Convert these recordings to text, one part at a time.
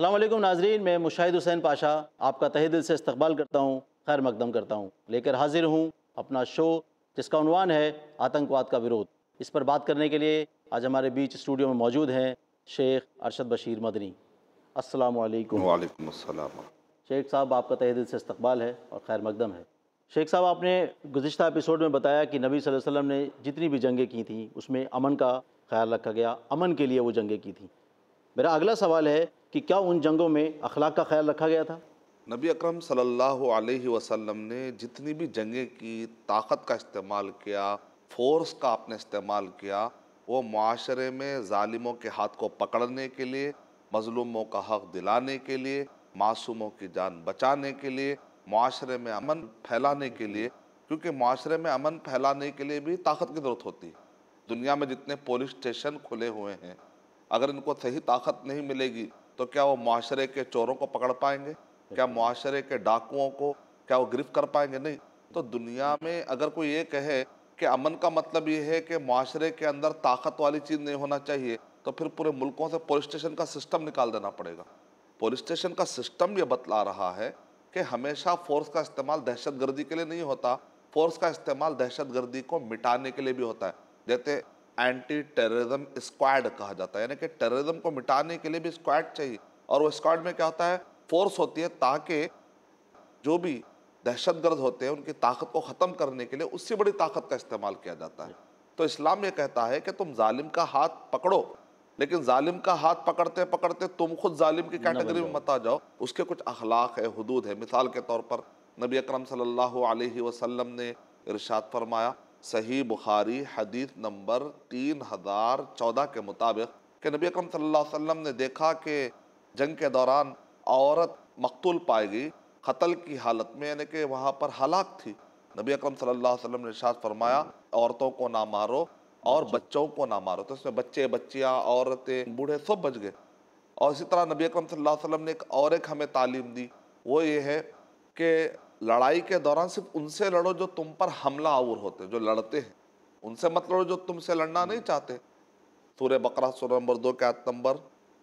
अल्लाम नाजरीन मैं मुशाहिद हुसैन पाशा आपका तहे दिल से इस्तबाल करता हूँ खैर मकदम करता हूँ लेकर हाजिर हूँ अपना शो जिसका उनवान है आतंकवाद का विरोध इस पर बात करने के लिए आज हमारे बीच स्टूडियो में मौजूद हैं शेख अरशद बशीर मदनी असल वालेकाम शेख साहब आपका तहे दिल से इस्तबाल है और खैर मकदम है शेख साहब आपने गुज्त एपिसोड में बताया कि नबी वसल्लम ने जितनी भी जंगें की थी उसमें अमन का ख्याल रखा गया अमन के लिए वो जंगें की थी मेरा अगला सवाल है कि क्या उन जंगों में अखलाक का ख्याल रखा गया था नबी अकरम सल्लल्लाहु अलैहि वसल्लम ने जितनी भी जंगें की ताकत का इस्तेमाल किया फोर्स का आपने इस्तेमाल किया वो माशरे में ालिमों के हाथ को पकड़ने के लिए मजलूमों का हक दिलाने के लिए मासूमों की जान बचाने के लिए माशरे में अमन फैलाने के लिए क्योंकि माशरे में अमन फैलाने के लिए भी ताकत की ज़रूरत होती है दुनिया में जितने पुलिस स्टेशन खुले हुए हैं अगर इनको सही ताकत नहीं मिलेगी तो क्या वो माशरे के चोरों को पकड़ पाएंगे क्या माशरे के डाकुओं को क्या वो गिरफ्त कर पाएंगे नहीं तो दुनिया में अगर कोई ये कहे कि अमन का मतलब ये है कि माशरे के अंदर ताकत वाली चीज़ नहीं होना चाहिए तो फिर पूरे मुल्कों से पुलिस स्टेशन का सिस्टम निकाल देना पड़ेगा पुलिस स्टेशन का सिस्टम ये बतला रहा है कि हमेशा फोर्स का इस्तेमाल दहशत गर्दी के लिए नहीं होता फोर्स का इस्तेमाल दहशत गर्दी को मिटाने के लिए भी होता है जैसे एंटी टेररिज्म स्क्वाड कहा जाता है यानी कि टेररिज्म को मिटाने के लिए भी स्क्वाड चाहिए और वो स्क्वाड में क्या होता है फोर्स होती है ताकि जो भी दहशतगर्द होते हैं उनकी ताकत को ख़त्म करने के लिए उससे बड़ी ताकत का इस्तेमाल किया जाता है तो इस्लाम ये कहता है कि तुम जालिम का हाथ पकड़ो लेकिन जालिम का हाथ पकड़ते पकड़ते तुम खुद जालिम की कैटेगरी में मत आ जाओ उसके कुछ अखलाक है हदूद है मिसाल के तौर पर नबी अक्रम सल्ला वसलम ने इरशाद फरमाया सही बुखारी हदीस नंबर तीन हज़ार चौदह के मुताबिक कि नबी अकरम सल्लल्लाहु अलैहि वसल्लम ने देखा कि जंग के दौरान औरत मकतूल पाएगी कत्ल की हालत में यानी कि वहाँ पर हलाक थी नबी अकरम सल्लल्लाहु अलैहि वसल्लम ने शाद फरमाया औरतों को ना मारो और अच्छा। बच्चों को ना मारो तो इसमें बच्चे बच्चियाँ औरतें बूढ़े सब बच गए और इसी तरह नबी अकरम सल्लल्लाहु अलैहि वसल्लम ने एक और एक हमें तालीम दी वो ये है कि लड़ाई के दौरान सिर्फ उनसे लड़ो जो तुम पर हमला आवर होते जो लड़ते हैं उनसे मत लड़ो जो तुमसे लड़ना नहीं चाहते सूर्य बकरा सूर्य नंबर दो के नंबर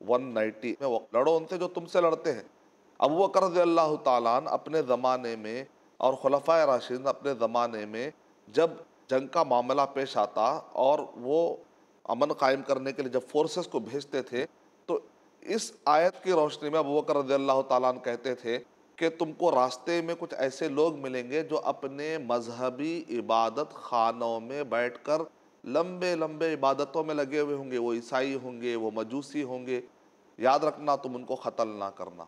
वन नाइन्टी में लड़ो उनसे जो तुमसे लड़ते हैं अब वो कर अल्लाह तालान अपने ज़माने में और खलफा राशिद अपने ज़माने में जब जंग का मामला पेश आता और वो अमन कायम करने के लिए जब फोर्सेस को भेजते थे तो इस आयत की रोशनी में अब वकर रज़ी अल्लाह कहते थे कि तुमको रास्ते में कुछ ऐसे लोग मिलेंगे जो अपने मजहबी इबादत खानों में बैठकर लंबे लंबे इबादतों में लगे हुए होंगे वो ईसाई होंगे वो मजूसी होंगे याद रखना तुम उनको ख़त्ल ना करना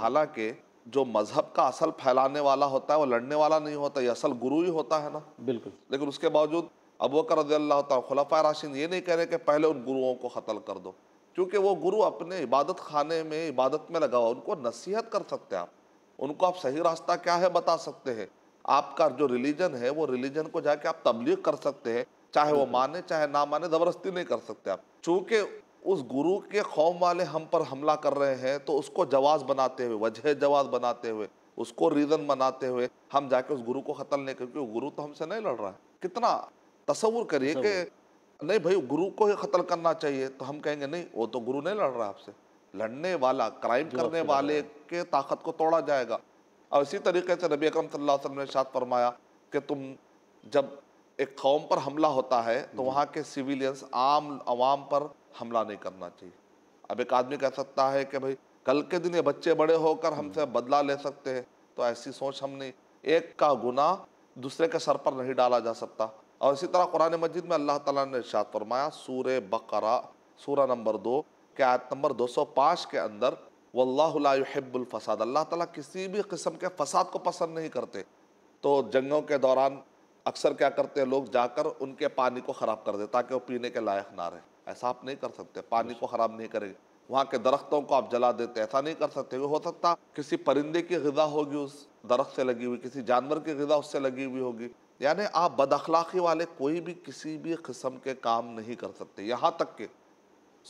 हालांकि जो मज़हब का असल फैलाने वाला होता है वो लड़ने वाला नहीं होता ये असल गुरु ही होता है ना बिल्कुल लेकिन उसके बावजूद अब बकर रजील्ला खुलफा राशिद ये नहीं कह रहे कि पहले उन गुरुओं को ख़त्ल कर दो क्योंकि वो गुरु अपने इबादत खाने में इबादत में लगा हुआ उनको नसीहत कर सकते हैं आप उनको आप सही रास्ता क्या है बता सकते हैं आपका जो रिलीजन है वो रिलीजन को जाके आप तबलीग कर सकते हैं चाहे वो माने चाहे ना माने जबरदस्ती नहीं कर सकते आप चूँकि उस गुरु के कौम वाले हम पर हमला कर रहे हैं तो उसको जवाब बनाते हुए वजह जवाब बनाते हुए उसको रीज़न बनाते हुए हम जाके उस गुरु को ख़तल नहीं क्योंकि गुरु तो हमसे नहीं लड़ रहा है कितना तस्वुर करिए कि नहीं भाई गुरु को ही खतल करना चाहिए तो हम कहेंगे नहीं वो तो गुरु नहीं लड़ रहा आपसे लड़ने वाला क्राइम करने वाले के ताकत को तोड़ा जाएगा और इसी तरीके से नबी अकरम सल्लल्लाहु अलैहि वसल्लम ने शाद फरमाया कि तुम जब एक कौम पर हमला होता है तो वहाँ के सिविलियंस आम आवाम पर हमला नहीं करना चाहिए अब एक आदमी कह सकता है कि भाई कल के दिन ये बच्चे बड़े होकर हमसे बदला ले सकते हैं तो ऐसी सोच हम नहीं एक का गुना दूसरे के सर पर नहीं डाला जा सकता और इसी तरह कुरान मस्जिद में अल्लाह ताला ने शाद फरमाया सूर बकरा सूरा नंबर दो के आयत नंबर 205 के अंदर वल्लाहब्बुल फसाद अल्लाह ताला किसी भी किस्म के फसाद को पसंद नहीं करते तो जंगों के दौरान अक्सर क्या करते हैं लोग जाकर उनके पानी को ख़राब कर दे ताकि वो पीने के लायक ना रहे ऐसा आप नहीं कर सकते पानी को ख़राब नहीं करेंगे वहाँ के दरख्तों को आप जला देते ऐसा नहीं कर सकते हो सकता किसी परिंदे की गजा होगी उस दरख्त से लगी हुई किसी जानवर की गजा उससे लगी हुई होगी यानी आप बदअखलाक़ी वाले कोई भी किसी भी किस्म के काम नहीं कर सकते यहाँ तक के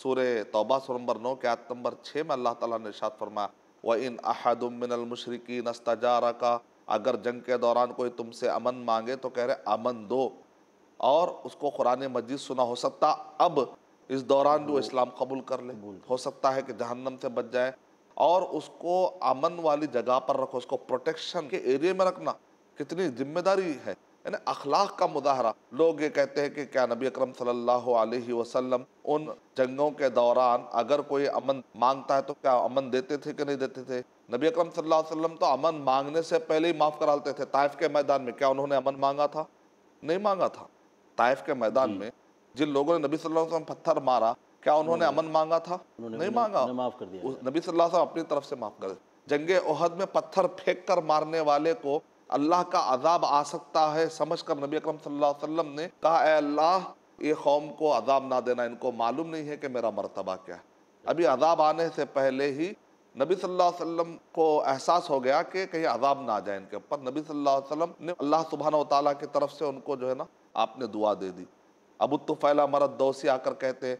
सूर तोबा सो नंबर नौ के आत नंबर छः में अल्लाह ताला ने इशात फरमाया व इन अहदमिनमशरकी नस्ताजारा का अगर जंग के दौरान कोई तुमसे अमन मांगे तो कह रहे अमन दो और उसको कुरान मजीद सुना हो सकता अब इस दौरान भी वो इस्लाम कबूल कर ले हो सकता है कि जहन्नम से बच जाए और उसको अमन वाली जगह पर रखो उसको प्रोटेक्शन के एरिए में रखना कितनी जिम्मेदारी है यानी अखलाक का मुजाहरा लोग ये कहते हैं कि क्या नबी अकरम सल्लल्लाहु अलैहि वसल्लम उन जंगों के दौरान अगर कोई अमन मांगता है तो क्या अमन देते थे कि नहीं देते थे नबी अकरम सल्लल्लाहु अलैहि वसल्लम तो अमन मांगने से पहले ही माफ़ करा लेते थे ताइफ के मैदान में क्या उन्होंने अमन मांगा था नहीं मांगा था ताइफ के मैदान में जिन लोगों ने नबी सल्लल्लाहु अलैहि वसल्लम पत्थर मारा क्या उन्होंने अमन मांगा था नहीं मांगा माफ़ कर दिया नबी सल्लल्लाहु अलैहि वसल्लम अपनी तरफ से माफ़ कर जंगे ओहद में पत्थर फेंक कर मारने वाले को अल्लाह का अजाब आ सकता है समझ कर नबी अक्रम सल्लल्लाहु ने कहा अल्लाह ये कौम को अजाब ना देना इनको मालूम नहीं है कि मेरा मरतबा क्या है अभी अजाब आने से पहले ही नबी सल्लल्लाहु अलैहि वसल्लम को एहसास हो गया कि कहीं अजाब ना आ जाए इनके ऊपर नबी सल्लल्लाहु अलैहि वसल्लम ने अल्लाह सुबहाना तला की तरफ से उनको जो है ना आपने दुआ दे दी अबू तुफ़ैला मरद दोसी आकर कहते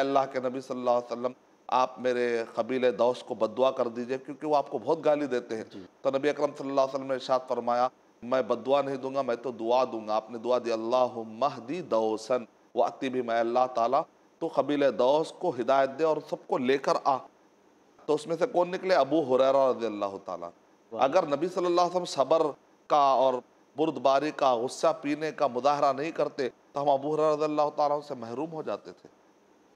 अल्लाह के नबी सल्लल्लाहु अलैहि वसल्लम आप मेरे कबील दोस्त को बदुआ कर दीजिए क्योंकि वो आपको बहुत गाली देते हैं तो नबी अकरम सल्लल्लाहु अलैहि वसल्लम ने इशात फरमाया मैं बदुआ नहीं दूंगा मैं तो दुआ दूंगा आपने दुआ दी अल्लाह महदी दोसन वाती भी मैं अल्लाह ताला तो कबील दोस्त को हिदायत दे और सबको लेकर आ तो उसमें से कौन निकले अबू हुरैरा रजी अल्लाह ताला अगर नबी सल्लल्लाहु अलैहि वसल्लम सबर का और बुरदबारी का गुस्सा पीने का मुजाहरा नहीं करते तो हम अबू हुरैरा रजी अल्लाह तहोम से महरूम हो जाते थे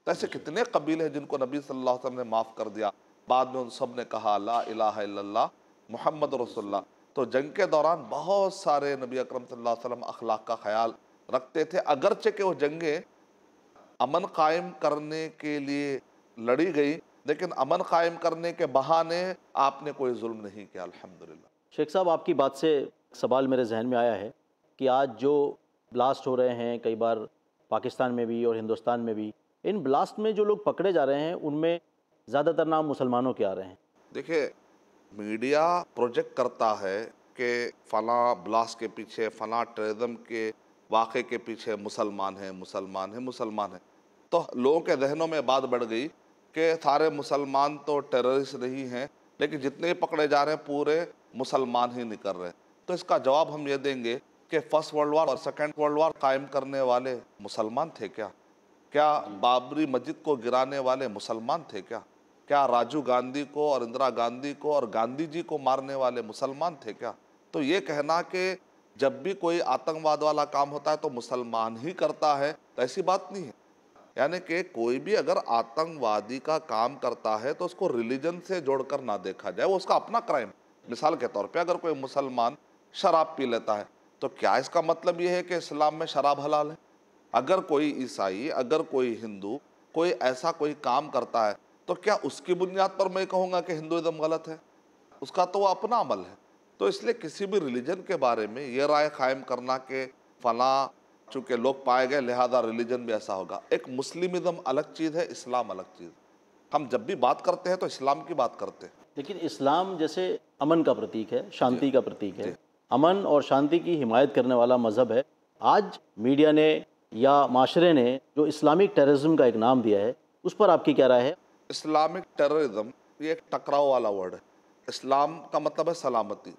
तो ऐसे कितने कबीले हैं जिनको नबी सल्लल्लाहु अलैहि वसल्लम ने माफ़ कर दिया बाद में उन सब ने कहा ला इला मोहम्मद रसोल्ला तो जंग के दौरान बहुत सारे नबी अकरम सल्लल्लाहु अलैहि वसल्लम अखलाक का ख्याल रखते थे अगरचे के वो जंगें अमन कायम करने के लिए लड़ी गई लेकिन अमन कायम करने के बहाने आपने कोई जुल्म नहीं किया अल्हम्दुलिल्लाह शेख साहब आपकी बात से सवाल मेरे जहन में आया है कि आज जो ब्लास्ट हो रहे हैं कई बार पाकिस्तान में भी और हिंदुस्तान में भी इन ब्लास्ट में जो लोग पकड़े जा रहे हैं उनमें ज़्यादातर नाम मुसलमानों के आ रहे हैं देखिए मीडिया प्रोजेक्ट करता है कि फला ब्लास्ट के पीछे फला टेरिज्म के वाक़े के पीछे मुसलमान है मुसलमान है मुसलमान हैं तो लोगों के जहनों में बात बढ़ गई कि सारे मुसलमान तो टेररिस्ट नहीं हैं लेकिन जितने पकड़े जा रहे हैं पूरे मुसलमान ही निकल रहे हैं तो इसका जवाब हम ये देंगे कि फर्स्ट वर्ल्ड वार और सेकेंड वर्ल्ड वार कायम करने वाले मुसलमान थे क्या क्या बाबरी मस्जिद को गिराने वाले मुसलमान थे क्या क्या राजू गांधी को और इंदिरा गांधी को और गांधी जी को मारने वाले मुसलमान थे क्या तो ये कहना कि जब भी कोई आतंकवाद वाला काम होता है तो मुसलमान ही करता है तो ऐसी बात नहीं है यानी कि कोई भी अगर आतंकवादी का काम करता है तो उसको रिलीजन से जोड़कर ना देखा जाए वो उसका अपना क्राइम मिसाल के तौर पे अगर कोई मुसलमान शराब पी लेता है तो क्या इसका मतलब ये है कि इस्लाम में शराब हलाल है अगर कोई ईसाई अगर कोई हिंदू कोई ऐसा कोई काम करता है तो क्या उसकी बुनियाद पर मैं कहूँगा कि हिंदुज़म गलत है उसका तो वो अपना अमल है तो इसलिए किसी भी रिलीजन के बारे में ये राय कायम करना के फला चूँकि लोग पाए गए लिहाजा रिलीजन भी ऐसा होगा एक मुस्लिमिज़म अलग चीज़ है इस्लाम अलग चीज़ हम जब भी बात करते हैं तो इस्लाम की बात करते हैं लेकिन इस्लाम जैसे अमन का प्रतीक है शांति का प्रतीक है अमन और शांति की हिमायत करने वाला मज़हब है आज मीडिया ने या माशरे ने जो इस्लामिक टेररिज्म का एक नाम दिया है उस पर आपकी क्या राय है इस्लामिक टेररिज्म ये एक टकराव वाला वर्ड है इस्लाम का मतलब है सलामती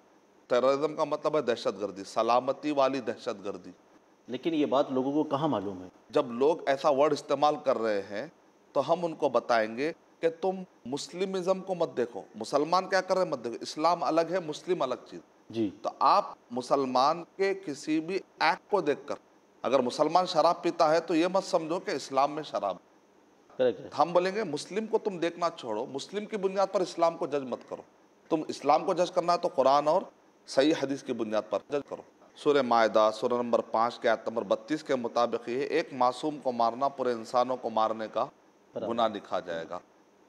टेररिज्म का मतलब है दहशत गर्दी सलामती वाली दहशत गर्दी लेकिन ये बात लोगों को कहाँ मालूम है जब लोग ऐसा वर्ड इस्तेमाल कर रहे हैं तो हम उनको बताएंगे कि तुम मुस्लिमिज्म को मत देखो मुसलमान क्या कर रहे हैं मत देखो इस्लाम अलग है मुस्लिम अलग चीज़ जी तो आप मुसलमान के किसी भी एक्ट को देखकर अगर मुसलमान शराब पीता है तो ये मत समझो कि इस्लाम में शराब करेक्ट हम बोलेंगे मुस्लिम को तुम देखना छोड़ो मुस्लिम की बुनियाद पर इस्लाम को जज मत करो तुम इस्लाम को जज करना है तो कुरान और सही हदीस की बुनियाद पर जज करो सूर्य मायदा सूर्य नंबर पाँच के आयत नंबर बत्तीस के मुताबिक ये एक मासूम को मारना पूरे इंसानों को मारने का गुना लिखा जाएगा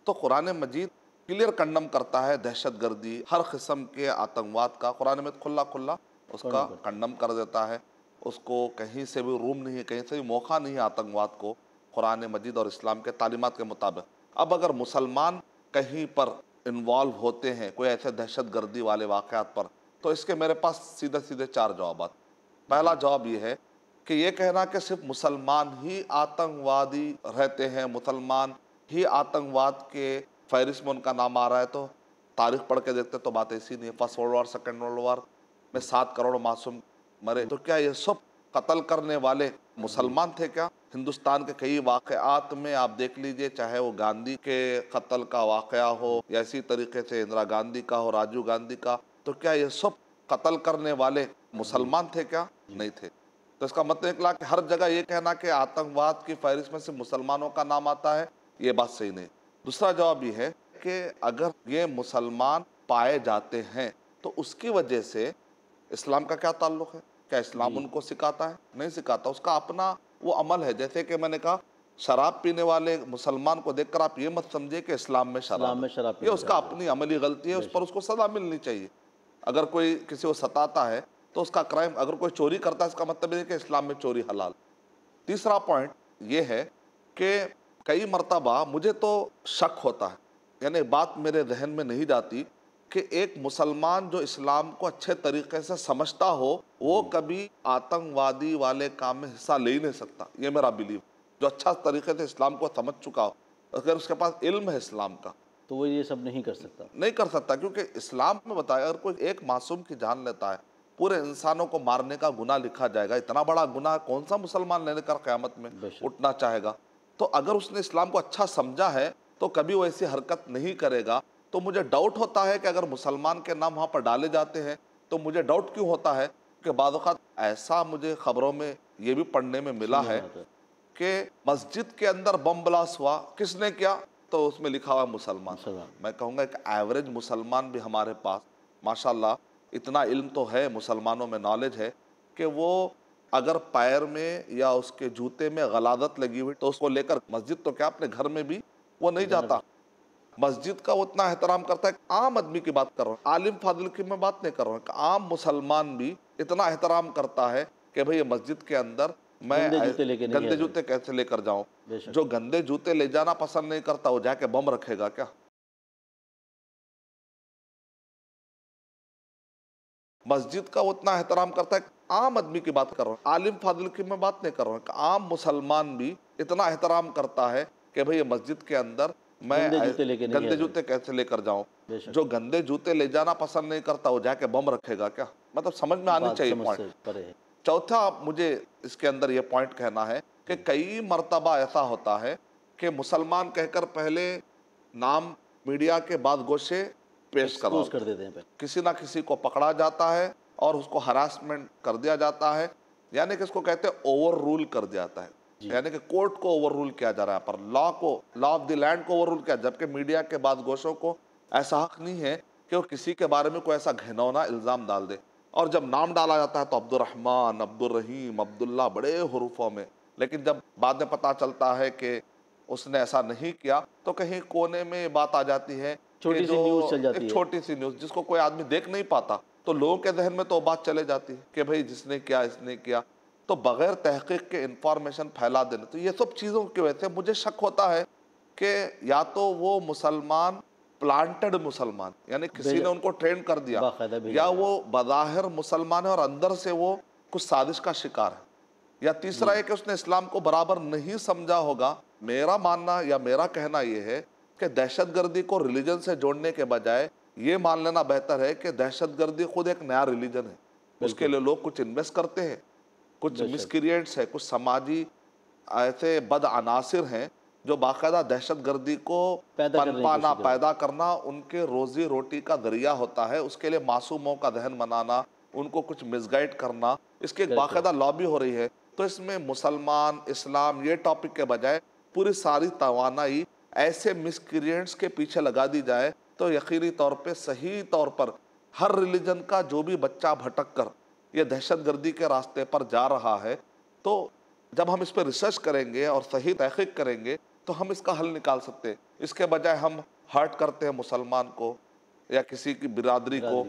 तो कुरान मजीद क्लियर कंडम करता है दहशत गर्दी हर किस्म के आतंकवाद का कुरान में खुला खुला उसका कंडम कर देता है उसको कहीं से भी रूम नहीं है कहीं से भी मौका नहीं है आतंकवाद को कुरान मजीद और इस्लाम के तालीमत के मुताबिक अब अगर मुसलमान कहीं पर इन्वॉल्व होते हैं कोई ऐसे दहशत गर्दी वाले वाक़ात पर तो इसके मेरे पास सीधे सीधे चार जवाब पहला जवाब ये है कि ये कहना कि सिर्फ मुसलमान ही आतंकवादी रहते हैं मुसलमान ही आतंकवाद के फहरिस्त में उनका नाम आ रहा है तो तारीख पढ़ के देखते तो बात ऐसी नहीं है first world war second world war में सात करोड़ मासूम मरे तो क्या ये सब कत्ल करने वाले मुसलमान थे क्या हिंदुस्तान के कई वाकयात में आप देख लीजिए चाहे वो गांधी के कत्ल का वाकया हो या इसी तरीके से इंदिरा गांधी का हो राजीव गांधी का तो क्या ये सब कत्ल करने वाले मुसलमान थे क्या नहीं थे तो इसका मतलब निकला कि हर जगह ये कहना कि आतंकवाद की फहरिस्त में से मुसलमानों का नाम आता है ये बात सही नहीं दूसरा जवाब ये है कि अगर ये मुसलमान पाए जाते हैं तो उसकी वजह से इस्लाम का क्या ताल्लुक है क्या इस्लाम उनको सिखाता है नहीं सिखाता उसका अपना वो अमल है जैसे कि मैंने कहा शराब पीने वाले मुसलमान को देखकर आप ये मत समझिए कि इस्लाम में शराब में शराब ये उसका अपनी अमली गलती है उस पर उसको सजा मिलनी चाहिए अगर कोई किसी को सताता है तो उसका क्राइम अगर कोई चोरी करता है इसका मतलब ये कि इस्लाम में चोरी हलाल तीसरा पॉइंट ये है कि कई मरतबा मुझे तो शक होता है यानी बात मेरे जहन में नहीं जाती कि एक मुसलमान जो इस्लाम को अच्छे तरीके से समझता हो वो हम्म। कभी आतंकवादी वाले काम में हिस्सा ले ही नहीं सकता ये मेरा बिलीव जो अच्छा तरीके से इस्लाम को समझ चुका हो अगर उसके पास इल्म है इस्लाम का तो वो ये सब नहीं कर सकता नहीं कर सकता क्योंकि इस्लाम में बताया अगर कोई एक मासूम की जान लेता है पूरे इंसानों को मारने का गुना लिखा जाएगा इतना बड़ा गुना कौन सा मुसलमान लेने का क़्यामत में उठना चाहेगा तो अगर उसने इस्लाम को अच्छा समझा है तो कभी वो ऐसी हरकत नहीं करेगा तो मुझे डाउट होता है कि अगर मुसलमान के नाम वहाँ पर डाले जाते हैं तो मुझे डाउट क्यों होता है कि बाद ऐसा मुझे खबरों में ये भी पढ़ने में मिला है कि मस्जिद के अंदर बम ब्लास्ट हुआ किसने किया तो उसमें लिखा हुआ मुसलमान मैं कहूँगा एक एवरेज मुसलमान भी हमारे पास माशाल्लाह इतना इल्म तो है मुसलमानों में नॉलेज है कि वो अगर पैर में या उसके जूते में गलादत लगी हुई तो उसको लेकर मस्जिद तो क्या अपने घर में भी वो नहीं जाता मस्जिद का उतना एहतराम करता है आम आदमी की बात कर रहा हूँ आलिम फादिल की मैं बात नहीं कर रहा हूँ आम मुसलमान भी इतना एहतराम करता है कि भाई ये मस्जिद के अंदर मैं गंदे जूते कैसे लेकर जाऊँ जो गंदे जूते ले जाना पसंद नहीं करता वो जाके बम रखेगा क्या मस्जिद का उतना एहतराम करता है आम आदमी की बात कर रहा हूँ आलिम फादिल की मैं बात नहीं कर रहा हूँ आम मुसलमान भी इतना एहतराम करता है कि भाई ये मस्जिद के अंदर मैं गंदे जूते कैसे लेकर जाऊं जो गंदे जूते ले जाना पसंद नहीं करता वो जाके बम रखेगा क्या मतलब समझ में आनी चाहिए पॉइंट चौथा मुझे इसके अंदर ये पॉइंट कहना है कि हम्म। कई मरतबा ऐसा होता है कि मुसलमान कहकर पहले नाम मीडिया के बाद गोशे पेश कर देते हैं किसी ना किसी को पकड़ा जाता है और उसको हरासमेंट कर दिया जाता है यानी कि इसको कहते हैं ओवर रूल कर दिया जाता है यानी कि कोर्ट को ओवर रूल किया जा रहा है पर लॉ को लॉ ऑफ द लैंड को ओवर रूल किया जबकि मीडिया के बाद गोशों को ऐसा हक नहीं है कि वो किसी के बारे में कोई ऐसा घिनौना इल्ज़ाम डाल दे और जब नाम डाला जाता है तो अब्दुलरहमान अब्दुलरहीम अब्दुल्ला बड़े हरूफों में लेकिन जब बाद में पता चलता है कि उसने ऐसा नहीं किया तो कहीं कोने में बात आ जाती है छोटी सी न्यूज़ चल जाती है छोटी सी न्यूज़ जिसको कोई आदमी देख नहीं पाता तो लोगों के जहन में तो बात चले जाती है कि भाई जिसने किया इसने किया तो बग़ैर तहकीक के इंफॉर्मेशन फैला देने तो ये सब चीज़ों की वजह से मुझे शक होता है कि या तो वो मुसलमान प्लांटेड मुसलमान यानी किसी ने उनको ट्रेन कर दिया या वो बज़ाहिर मुसलमान है और अंदर से वो कुछ साजिश का शिकार है या तीसरा है कि उसने इस्लाम को बराबर नहीं समझा होगा मेरा मानना या मेरा कहना यह है कि दहशत गर्दी को रिलीजन से जोड़ने के बजाय ये मान लेना बेहतर है कि दहशत गर्दी खुद एक नया रिलीजन है उसके लिए लोग कुछ इन्वेस्ट करते हैं कुछ मिसक्रियट्स हैं कुछ समाजी ऐसे बद अनासर हैं जो बाकायदा दहशत गर्दी को पनपाना पैदा करना उनके रोजी रोटी का जरिया होता है उसके लिए मासूमों का दहन मनाना उनको कुछ मिसगाइड करना इसकी एक बाकायदा लॉबी हो रही है तो इसमें मुसलमान इस्लाम ये टॉपिक के बजाय पूरी सारी तोानाई ऐसे मिसक्रिएंट्स के पीछे लगा दी जाए तो यकीनी तौर पर सही तौर पर हर रिलीजन का जो भी बच्चा भटक कर ये दहशतगर्दी के रास्ते पर जा रहा है तो जब हम इस पर रिसर्च करेंगे और सही तहकीक करेंगे तो हम इसका हल निकाल सकते हैं इसके बजाय हम हर्ट करते हैं मुसलमान को या किसी की बिरादरी को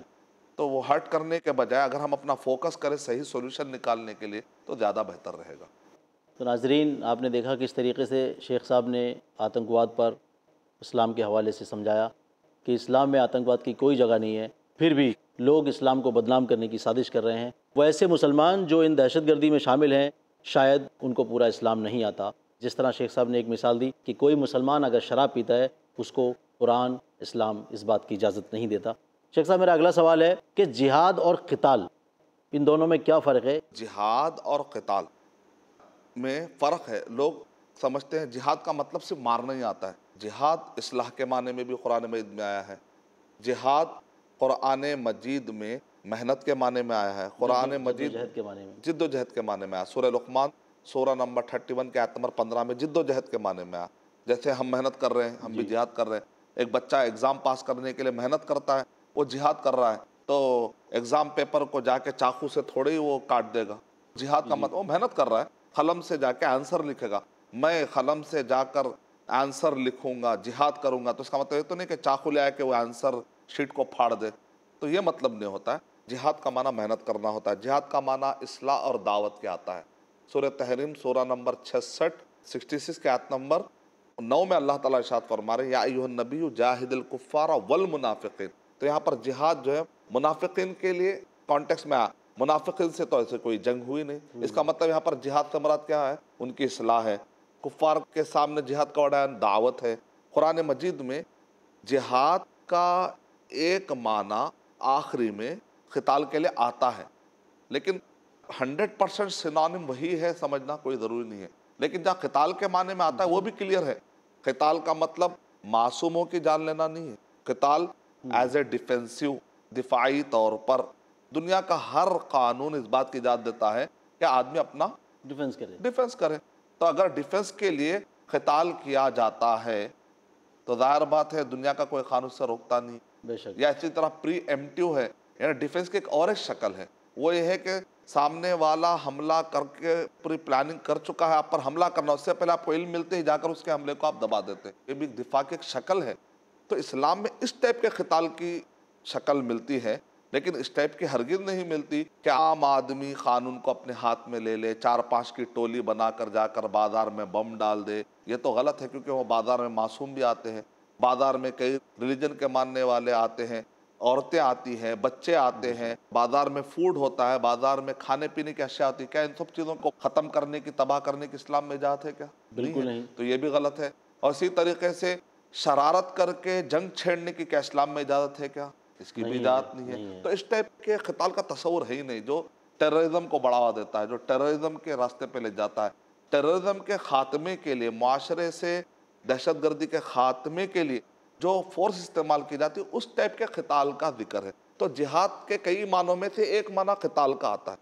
तो वो हर्ट करने के बजाय अगर हम अपना फोकस करें सही सॉल्यूशन निकालने के लिए तो ज़्यादा बेहतर रहेगा तो नाजरीन आपने देखा किस तरीके से शेख साहब ने आतंकवाद पर इस्लाम के हवाले से समझाया कि इस्लाम में आतंकवाद की कोई जगह नहीं है फिर भी लोग इस्लाम को बदनाम करने की साजिश कर रहे हैं वो ऐसे मुसलमान जो इन दहशत गर्दी में शामिल हैं शायद उनको पूरा इस्लाम नहीं आता जिस तरह शेख साहब ने एक मिसाल दी कि कोई मुसलमान अगर शराब पीता है उसको कुरान इस्लाम इस बात की इजाज़त नहीं देता शेख साहब मेरा अगला सवाल है कि जिहाद और कताल इन दोनों में क्या फ़र्क है जिहाद और कताल में फ़र्क है लोग समझते हैं जिहाद का मतलब सिर्फ मारना ही आता है जिहाद इसलाह के माने में भी कुरान मईद में आया है जिहाद क़ुरान मजीद में मेहनत के माने में आया है क़ुरान मजीद के माने में जिद्दोजहद के माने में आया सूर्य लुकमान सोलह नंबर थर्टी वन के आतमर पंद्रह में जिद्दोजहद के माने में आया जैसे हम मेहनत कर रहे हैं हम भी जिहाद कर रहे हैं एक बच्चा एग्ज़ाम पास करने के लिए मेहनत करता है वो जिहाद कर रहा है तो एग्ज़ाम पेपर को जाके चाकू से थोड़े ही वो काट देगा जिहाद का मतलब वो मेहनत कर रहा है कलम से जाके आंसर लिखेगा मैं कलम से जाकर आंसर लिखूंगा जिहाद करूंगा तो इसका मतलब ये तो नहीं कि चाकू ले आके वो आंसर शीट को फाड़ दे तो ये मतलब नहीं होता है जिहाद का माना मेहनत करना होता है जिहाद का माना इसलाह और दावत के आता है सूर तहरीम सोरा नंबर छसठ सिक्सटी सिक्स के आत नंबर नौ में अल्लाह ताला इशात फरमा रहे या यूह नबी जाहिदुल कुफ़ारा वल मुनाफिकिन तो यहाँ पर जिहाद जो है मुनाफिकिन के लिए कॉन्टेक्स में आया मुनाफिकिन से तो ऐसे कोई जंग हुई नहीं इसका मतलब यहाँ पर जिहाद का मराद क्या है उनकी असलाह है कुफ़ार के सामने जिहाद का वडायन दावत है कुरान मजीद में जिहाद का एक माना आखिरी में खिताल के लिए आता है लेकिन 100 परसेंट सिनानिम वही है समझना कोई ज़रूरी नहीं है लेकिन जहाँ खिताल के माने में आता है वो भी क्लियर है खिताल का मतलब मासूमों की जान लेना नहीं है खिताल एज ए डिफेंसिव दिफाई तौर पर दुनिया का हर कानून इस बात की इजाज़त देता है कि आदमी अपना डिफेंस करे डिफेंस करे तो अगर डिफेंस के लिए खिताल किया जाता है तो ज़ाहिर बात है दुनिया का कोई कानून से रोकता नहीं बेशक या इसी तरह प्री एमटिव है यानी डिफेंस की एक और एक शक्ल है वो ये है कि सामने वाला हमला करके पूरी प्लानिंग कर चुका है आप पर हमला करना उससे पहले आपको इल्म मिलते ही जाकर उसके हमले को आप दबा देते हैं ये भी दिफा की एक शक्ल है तो इस्लाम में इस टाइप के खिताल की शक्ल मिलती है लेकिन इस टाइप की हरगिज नहीं मिलती कि आम आदमी कानून को अपने हाथ में ले ले चार पांच की टोली बनाकर जाकर बाजार में बम डाल दे ये तो गलत है क्योंकि वो बाज़ार में मासूम भी आते हैं बाज़ार में कई रिलीजन के मानने वाले आते हैं औरतें आती हैं बच्चे आते हैं बाज़ार में फूड होता है बाज़ार में खाने पीने की अशिया आती है क्या इन सब चीज़ों को ख़त्म करने की तबाह करने की इस्लाम में इजात है क्या बिल्कुल नहीं, नहीं। तो ये भी गलत है और इसी तरीके से शरारत करके जंग छेड़ने की क्या इस्लाम में इजाज़त है क्या इसकी भी इजाज़त नहीं, नहीं है तो इस टाइप के खिताल का तस्वर है ही नहीं जो टेररिज्म को बढ़ावा देता है जो टेररिज्म के रास्ते पे ले जाता है टेररिज्म के ख़ात्मे के लिए माशरे से दहशत गर्दी के ख़ात्मे के लिए जो फोर्स इस्तेमाल की जाती है उस टाइप के खिताल का जिक्र है तो जिहाद के कई मानों में से एक माना खिताल का आता है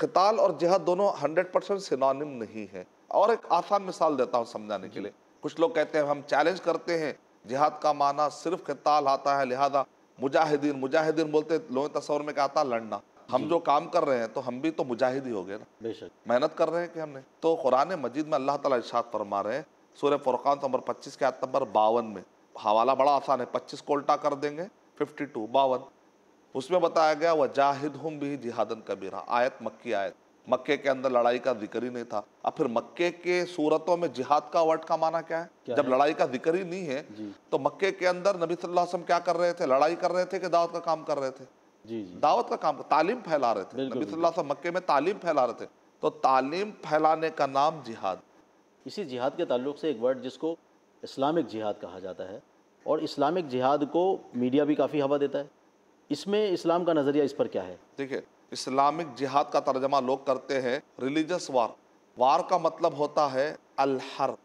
खिताल और जिहाद दोनों हंड्रेड परसेंट सिनोनिम नहीं है और एक आसान मिसाल देता हूँ समझाने के लिए कुछ लोग कहते हैं हम चैलेंज करते हैं जिहाद का माना सिर्फ खिताल आता है लिहाजा मुजाहिदीन मुजाहिदीन बोलते लोहे तस्वर में क्या आता लड़ना हम जो काम कर रहे हैं तो हम भी तो मुजाहिद ही हो गए ना बेशक मेहनत कर रहे हैं कि हमने तो कुरान मजीद में अल्लाह ताला इरशाद फरमा रहे हैं सूर्य फुरकान नंबर पच्चीस के आयत नंबर बावन में हवाला बड़ा आसान है पच्चीस को उल्टा कर देंगे फिफ्टी टू बावन उसमें बताया गया वह जाहिद हम भी जिहादन कबीरा आयत मक्की आयत मक्के के अंदर लड़ाई का जिक्र ही नहीं था अब फिर मक्के के सूरतों में जिहाद का वर्ड का माना क्या है क्या जब है? लड़ाई का जिक्र ही नहीं है तो मक्के के अंदर नबी सल्लल्लाहु अलैहि वसल्लम क्या कर रहे थे लड़ाई कर रहे थे कि दावत का काम कर रहे थे जी जी दावत का काम तालीम फैला रहे थे नबी सल्लल्लाहु अलैहि मक्के में तालीम फैला रहे थे तो तालीम फैलाने का नाम जिहाद इसी जिहाद के ताल्लुक से एक वर्ड जिसको इस्लामिक जिहाद कहा जाता है और इस्लामिक जिहाद को मीडिया भी काफ़ी हवा देता है इसमें इस्लाम का नज़रिया इस पर क्या है देखिए इस्लामिक जिहाद का तर्जमा लोग करते हैं रिलीजस वार वार का मतलब होता है अलहर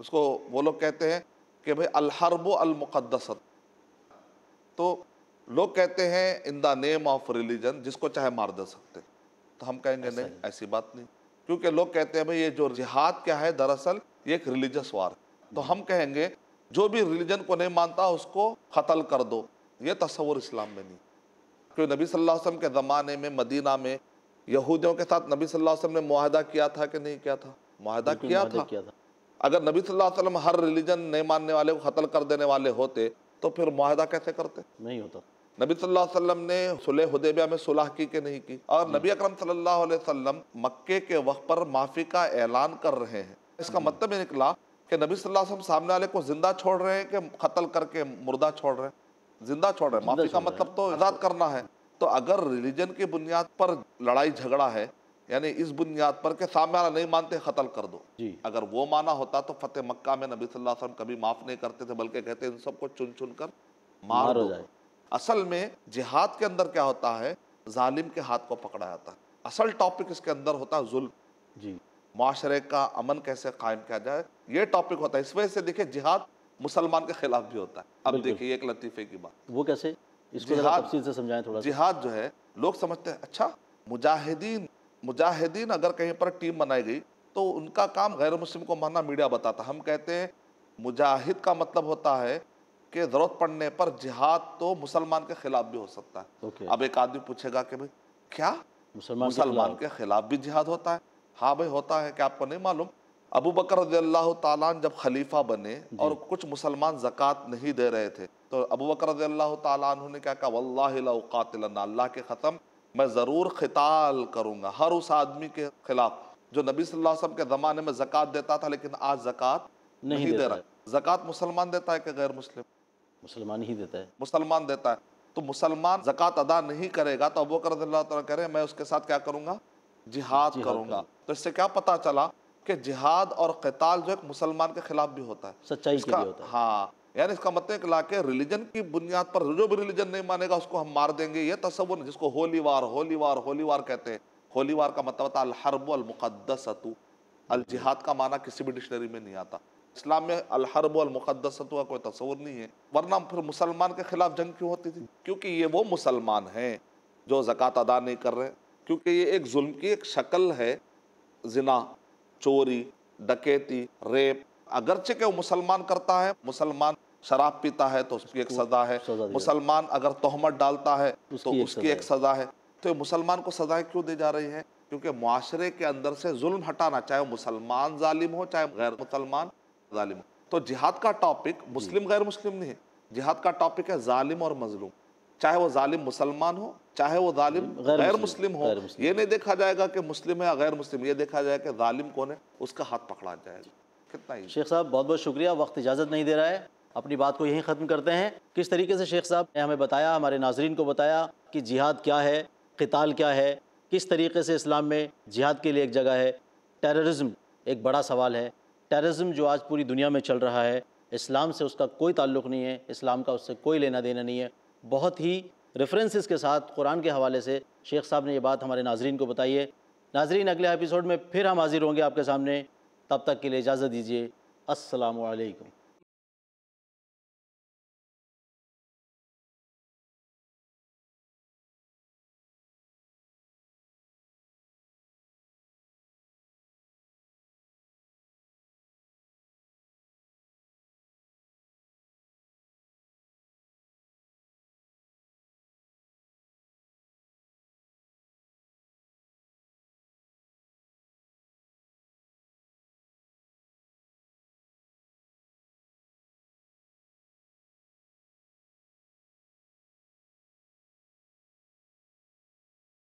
उसको वो लोग कहते हैं कि भाई अलहरब अलमुक़दसत तो लोग कहते हैं in the name of religion जिसको चाहे मार दे सकते तो हम कहेंगे नहीं ऐसी बात नहीं क्योंकि लोग कहते हैं भाई ये जो जिहाद क्या है दरअसल ये एक रिलीजियस वार तो हम कहेंगे जो भी रिलीजन को नहीं मानता उसको कतल कर दो ये तस्वुर इस्लाम में नहीं क्योंकि नबी सल्लल्लाहु अलैहि वसल्लम के ज़माने में मदीना में यहूदियों के साथ नबी सल्लल्लाहु अलैहि वसल्लम ने माहदा किया था कि नहीं किया था माहदा किया, था अगर नबी सल्लल्लाहु अलैहि वसल्लम हर रिलीजन नहीं मानने वाले को कतल कर देने वाले होते तो फिर माहदा कैसे करते नहीं होता नबी सल्लल्लाहु अलैहि वसल्लम ने सुलह हदेबिया में सुलह की कि नहीं की और नबी अकरम सल्लल्लाहु अलैहि वसल्लम मक्के के वक्त पर माफ़ी का ऐलान कर रहे हैं इसका हम्म। मतलब ये निकला कि नबी सल्लल्लाहु अलैहि वसल्लम सामने वाले को ज़िंदा छोड़ रहे हैं कि कत्ल करके मुर्दा छोड़ रहे हैं ज़िंदा छोड़ रहे हैं माफ़ी का मतलब तो आज़ाद करना है तो अगर रिलीजन की बुनियाद पर लड़ाई झगड़ा है यानी इस बुनियाद पर के सामने वाला नहीं मानते कत्ल कर दो अगर वो माना होता तो फतेह मक्का में नबी सल्लल्लाहु अलैहि वसल्लम कभी माफ़ नहीं करते थे बल्कि कहते इन सबको चुन चुन कर मार, मार हो जाए असल में जिहाद के अंदर क्या होता है जालिम के हाथ को पकड़ा जाता है असल टॉपिक इसके अंदर होता है जुल्म जी माशरे का अमन कैसे कायम किया जाए ये टॉपिक होता है इस वजह से देखिए जिहाद मुसलमान के खिलाफ भी होता है अब देखिए एक लतीफ़े की बात वो कैसे इसको जिहाद से समझाएं थोड़ा जिहाद जो है लोग समझते हैं अच्छा मुजाहिदीन मुजाहिदीन अगर कहीं पर टीम बनाई गई तो उनका काम गैर मुस्लिम को मानना मीडिया बताता हम कहते हैं मुजाहिद का मतलब होता है कि ज़रूरत पड़ने पर जिहाद तो मुसलमान के ख़िलाफ़ भी हो सकता है okay. अब एक आदमी पूछेगा कि भाई क्या मुसलमान, मुसलमान के ख़िलाफ़ भी जिहाद होता है हाँ भाई होता है क्या आपको नहीं मालूम अबू बकर जब खलीफा बने और कुछ मुसलमान जक़ात नहीं दे रहे थे तो अबू बकर ने क्या कहा वल्लाकातिल के ख़त्म मैं ज़रूर खिताल करूँगा हर उस आदमी के ख़िलाफ़ जो नबी सल्लल्लाहु अलैहि वसल्लम के ज़माने में जक़ात देता था लेकिन आज जक़ात नहीं, नहीं दे रहा जक़ात मुसलमान देता है कि गैर मुस्लिम मुसलमान ही देता है मुसलमान देता है तो मुसलमान जक़ात अदा नहीं करेगा तो अबू कर कह रहे मैं उसके साथ क्या करूँगा जिहाद, जिहाद करूँगा तो इससे क्या पता चला कि जिहाद और कताल जो एक मुसलमान के खिलाफ भी होता है सच्चाई के लिए होता है हाँ यानी इसका मतलब कि लाके रिलीजन की बुनियाद पर जो भी रिलीजन नहीं मानेगा उसको हम मार देंगे ये तस्वुर जिसको होली वार होली वार होली वार कहते हैं होली वार का मतलब होता अल अलहरब अलमुक़दसतु का माना किसी भी डिक्शनरी में नहीं आता इस्लाम में अलहरब अलमुक़दसत का कोई तस्वुर नहीं है वरना फिर मुसलमान के ख़िलाफ़ जंग क्यों होती थी क्योंकि ये वो मुसलमान हैं जो ज़क़़त अदा नहीं कर रहे क्योंकि ये एक जुल्म की एक शक्ल है जिना चोरी डकैती रेप अगरचे के वो मुसलमान करता है मुसलमान शराब पीता है तो उसकी एक सज़ा है मुसलमान अगर तोहमत डालता है तो उसकी एक सज़ा है तो ये मुसलमान को सज़ाएँ क्यों दी जा रही हैं क्योंकि माशरे के अंदर से जुल्म हटाना चाहे मुसलमान जालिम हो चाहे गैर मुसलमान जालिम तो जिहाद का टॉपिक मुस्लिम गैर मुस्लिम नहीं है जिहाद का टॉपिक है जालिम और मजलूम चाहे वो जालिम मुसलमान हो चाहे वो जालिम गैर मुस्लिम हो ये नहीं देखा जाएगा कि मुस्लिम है या गैर मुस्लिम ये देखा जाएगा कि जालिम कौन है उसका हाथ पकड़ा जाएगा कितना ही शेख साहब बहुत बहुत शुक्रिया वक्त इजाज़त नहीं दे रहा है अपनी बात को यहीं ख़त्म करते हैं किस तरीके से शेख साहब ने हमें बताया हमारे नाजरन को बताया कि जिहाद क्या है कताल क्या है किस तरीके से इस्लाम में जिहाद के लिए एक जगह है टेररिज्म एक बड़ा सवाल है टेररिज्म जो आज पूरी दुनिया में चल रहा है इस्लाम से उसका कोई ताल्लुक नहीं है इस्लाम का उससे कोई लेना देना नहीं है बहुत ही रेफरेंसेस के साथ कुरान के हवाले से शेख साहब ने ये बात हमारे नाजरीन को बताई है नाजरीन अगले एपिसोड में फिर हम हाजिर होंगे आपके सामने तब तक के लिए इजाज़त दीजिए असलकम